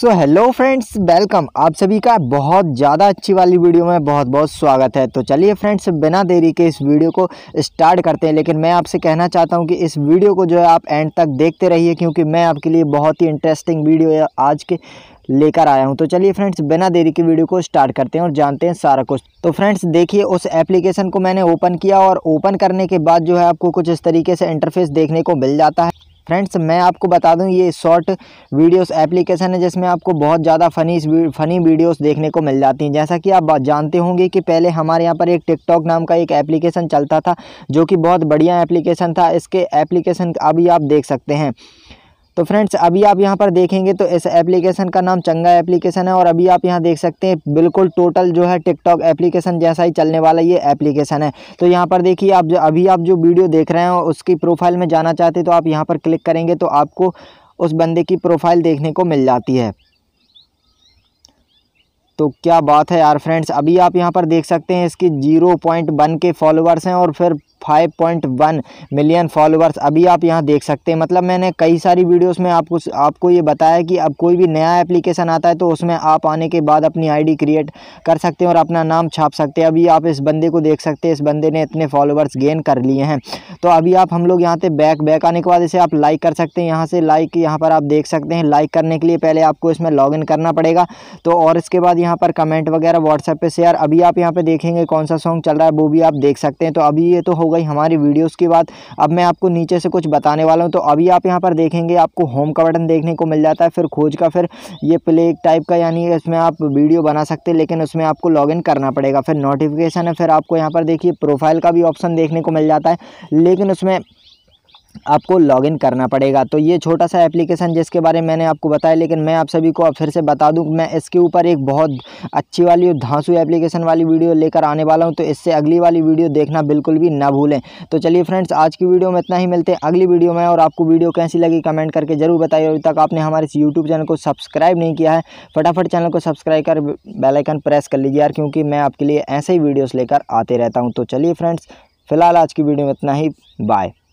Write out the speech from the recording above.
so hello friends welcome आप सभी का बहुत ज़्यादा अच्छी वाली वीडियो में बहुत बहुत स्वागत है तो चलिए फ्रेंड्स बिना देरी के इस वीडियो को स्टार्ट करते हैं लेकिन मैं आपसे कहना चाहता हूं कि इस वीडियो को जो है आप एंड तक देखते रहिए क्योंकि मैं आपके लिए बहुत ही इंटरेस्टिंग वीडियो आज के लेकर आया हूं तो चलिए फ्रेंड्स बिना देरी की वीडियो को स्टार्ट करते हैं और जानते हैं सारा कुछ तो फ्रेंड्स देखिए उस एप्लीकेशन को मैंने ओपन किया और ओपन करने के बाद जो है आपको कुछ इस तरीके से इंटरफेस देखने को मिल जाता है फ्रेंड्स मैं आपको बता दूं ये शॉर्ट वीडियोस एप्लीकेशन है जिसमें आपको बहुत ज़्यादा फ़नी फ़नी वीडियोस देखने को मिल जाती हैं जैसा कि आप जानते होंगे कि पहले हमारे यहाँ पर एक टिकटॉक नाम का एक एप्लीकेशन चलता था जो कि बहुत बढ़िया एप्लीकेशन था इसके एप्लीकेशन अभी आप देख सकते हैं तो फ्रेंड्स अभी आप यहाँ पर देखेंगे तो इस एप्लीकेशन का नाम चंगा एप्लीकेशन है और अभी आप यहाँ देख सकते हैं बिल्कुल टोटल जो है टिकटॉक एप्लीकेशन जैसा ही चलने वाला ये एप्लीकेशन है तो यहाँ पर देखिए आप जो अभी आप जो वीडियो देख रहे हैं उसकी प्रोफाइल में जाना चाहते तो आप यहाँ पर क्लिक करेंगे तो आपको उस बंदे की प्रोफाइल देखने को मिल जाती है तो क्या बात है यार फ्रेंड्स अभी आप यहाँ पर देख सकते हैं इसकी जीरो पॉइंट वन के फॉलोअर्स हैं और फिर 5.1 मिलियन फॉलोअर्स अभी आप यहाँ देख सकते हैं मतलब मैंने कई सारी वीडियोस में आपको आपको ये बताया कि अब कोई भी नया एप्लीकेशन आता है तो उसमें आप आने के बाद अपनी आईडी क्रिएट कर सकते हैं और अपना नाम छाप सकते हैं अभी आप इस बंदे को देख सकते हैं इस बंदे ने इतने फॉलोअर्स गेन कर लिए हैं तो अभी आप हम लोग यहाँ से बैक बैक आने के बाद इसे आप लाइक कर सकते हैं यहाँ से लाइक यहाँ पर आप देख सकते हैं लाइक करने के लिए पहले आपको इसमें लॉग करना पड़ेगा तो और इसके बाद यहाँ पर कमेंट वगैरह व्हाट्सएप पर शेयर अभी आप यहाँ पर देखेंगे कौन सा सॉन्ग चल रहा है वो भी आप देख सकते हैं तो अभी ये तो होगा गई हमारी वीडियोस की बात अब मैं आपको नीचे से कुछ बताने वाला हूँ तो अभी आप यहाँ पर देखेंगे आपको होम का बटन देखने को मिल जाता है फिर खोज का फिर ये प्ले टाइप का यानी इसमें आप वीडियो बना सकते हैं लेकिन उसमें आपको इन करना पड़ेगा फिर नोटिफिकेशन है फिर आपको यहाँ पर देखिए प्रोफाइल का भी ऑप्शन देखने को मिल जाता है लेकिन उसमें आपको लॉगिन करना पड़ेगा तो ये छोटा सा एप्लीकेशन जिसके बारे में मैंने आपको बताया लेकिन मैं आप सभी को अब फिर से बता दूं मैं इसके ऊपर एक बहुत अच्छी वाली और धांसू एप्लीकेशन वाली वीडियो लेकर आने वाला हूं तो इससे अगली वाली वीडियो देखना बिल्कुल भी ना भूलें तो चलिए फ्रेंड्स आज की वीडियो में इतना ही मिलते हैं अगली वीडियो में और आपको वीडियो कैसी लगी कमेंट करके ज़रूर बताइए अभी तक आपने हमारे इस यूट्यूब चैनल को सब्सक्राइब नहीं किया है फटाफट चैनल को सब्सक्राइब कर बेलाइकन प्रेस कर लीजिए यार क्योंकि मैं आपके लिए ऐसे ही वीडियोज़ लेकर आते रहता हूँ तो चलिए फ्रेंड्स फ़िलहाल आज की वीडियो में इतना ही बाय